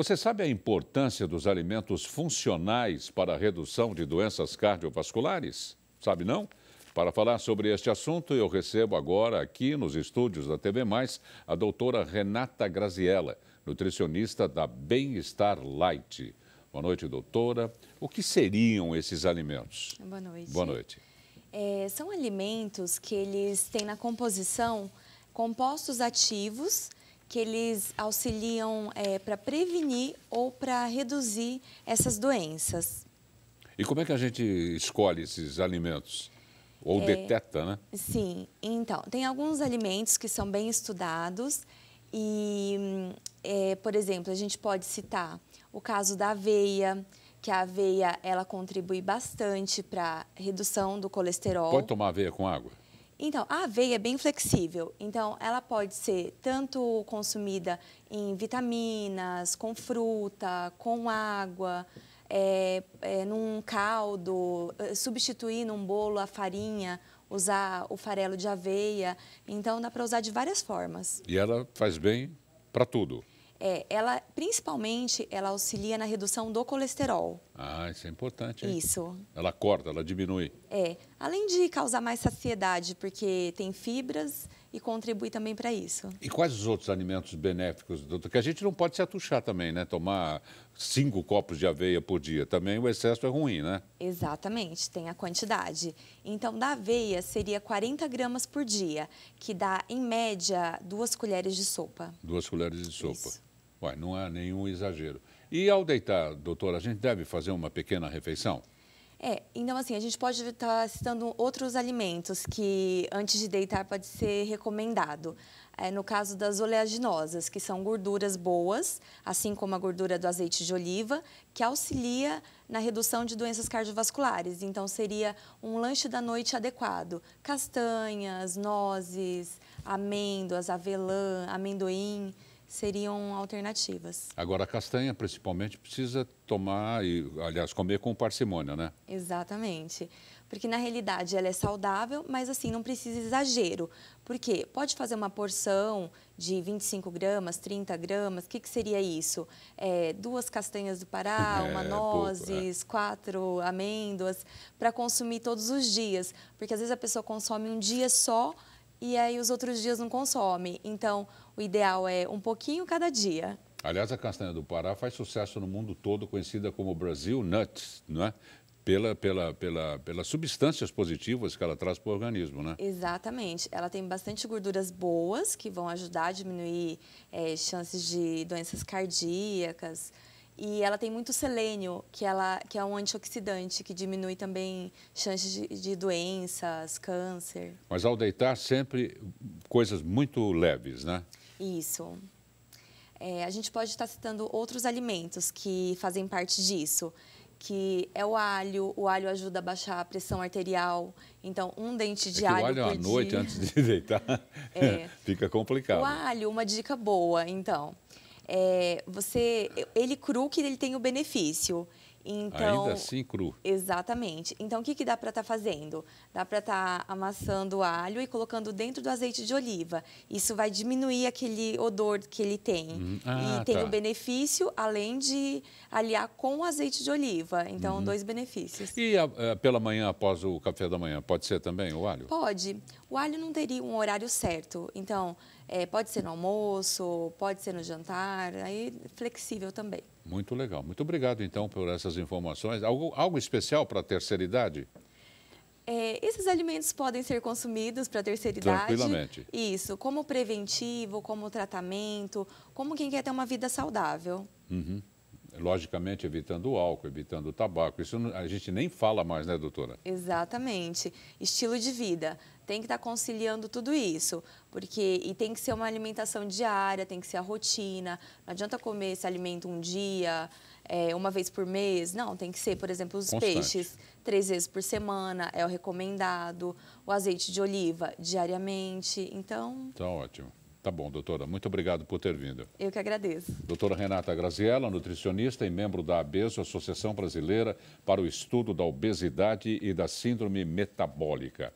Você sabe a importância dos alimentos funcionais para a redução de doenças cardiovasculares? Sabe não? Para falar sobre este assunto, eu recebo agora aqui nos estúdios da TV Mais a doutora Renata Graziella, nutricionista da Bem-Estar Light. Boa noite, doutora. O que seriam esses alimentos? Boa noite. Boa noite. É, são alimentos que eles têm na composição compostos ativos que eles auxiliam é, para prevenir ou para reduzir essas doenças. E como é que a gente escolhe esses alimentos? Ou é, detecta, né? Sim. Então, tem alguns alimentos que são bem estudados e, é, por exemplo, a gente pode citar o caso da aveia, que a aveia ela contribui bastante para redução do colesterol. Pode tomar aveia com água? Então, a aveia é bem flexível. Então, ela pode ser tanto consumida em vitaminas, com fruta, com água, é, é, num caldo, eh, substituir num bolo a farinha, usar o farelo de aveia. Então, dá para usar de várias formas. E ela faz bem para tudo. É, ela, principalmente, ela auxilia na redução do colesterol. Ah, isso é importante. Hein? Isso. Ela corta, ela diminui. É. Além de causar mais saciedade, porque tem fibras e contribui também para isso. E quais os outros alimentos benéficos, doutor? Que a gente não pode se atuchar também, né? Tomar cinco copos de aveia por dia. Também o excesso é ruim, né? Exatamente, tem a quantidade. Então, da aveia seria 40 gramas por dia, que dá, em média, duas colheres de sopa. Duas colheres de sopa. Isso. Ué, não há é nenhum exagero. E ao deitar, doutora, a gente deve fazer uma pequena refeição? É, então assim, a gente pode estar tá citando outros alimentos que antes de deitar pode ser recomendado. É, no caso das oleaginosas, que são gorduras boas, assim como a gordura do azeite de oliva, que auxilia na redução de doenças cardiovasculares. Então seria um lanche da noite adequado. Castanhas, nozes, amêndoas, avelã, amendoim seriam alternativas. Agora, a castanha, principalmente, precisa tomar e, aliás, comer com parcimônia, né? Exatamente. Porque, na realidade, ela é saudável, mas, assim, não precisa exagero. Porque pode fazer uma porção de 25 gramas, 30 gramas, o que, que seria isso? É, duas castanhas do Pará, é, uma nozes, pouco, é. quatro amêndoas, para consumir todos os dias. Porque, às vezes, a pessoa consome um dia só e aí os outros dias não consome. Então, o ideal é um pouquinho cada dia. Aliás, a castanha do Pará faz sucesso no mundo todo, conhecida como Brasil Nuts, não é? Pela, pela, pela, pelas substâncias positivas que ela traz para o organismo, né? Exatamente. Ela tem bastante gorduras boas que vão ajudar a diminuir é, chances de doenças cardíacas. E ela tem muito selênio, que, ela, que é um antioxidante, que diminui também chances de, de doenças, câncer. Mas ao deitar, sempre coisas muito leves, né? Isso. É, a gente pode estar citando outros alimentos que fazem parte disso, que é o alho. O alho ajuda a baixar a pressão arterial. Então, um dente é de é alho. O alho é à noite antes de deitar é. fica complicado. O alho, uma dica boa, então. É, você, ele cru que ele tem o benefício. Então, Ainda assim cru. Exatamente. Então, o que, que dá para estar tá fazendo? Dá para estar tá amassando o alho e colocando dentro do azeite de oliva. Isso vai diminuir aquele odor que ele tem. Hum, ah, e tem tá. o benefício, além de aliar com o azeite de oliva. Então, uhum. dois benefícios. E a, a, eh, pela manhã, após o café da manhã, pode ser também o alho? Pode. O alho não teria um horário certo. Então, é, pode ser no almoço, pode ser no jantar, aí flexível também. Muito legal. Muito obrigado, então, por essas informações. Algo, algo especial para a terceira idade? É, esses alimentos podem ser consumidos para a terceira idade. Tranquilamente. Isso, como preventivo, como tratamento, como quem quer ter uma vida saudável. Uhum logicamente evitando o álcool, evitando o tabaco. Isso a gente nem fala mais, né, doutora? Exatamente. Estilo de vida. Tem que estar tá conciliando tudo isso, porque e tem que ser uma alimentação diária, tem que ser a rotina. Não adianta comer esse alimento um dia, é, uma vez por mês. Não, tem que ser, por exemplo, os Constante. peixes três vezes por semana é o recomendado. O azeite de oliva diariamente. Então. está ótimo. Tá bom, doutora. Muito obrigado por ter vindo. Eu que agradeço. Doutora Renata Graziella, nutricionista e membro da ABESO, Associação Brasileira para o Estudo da Obesidade e da Síndrome Metabólica.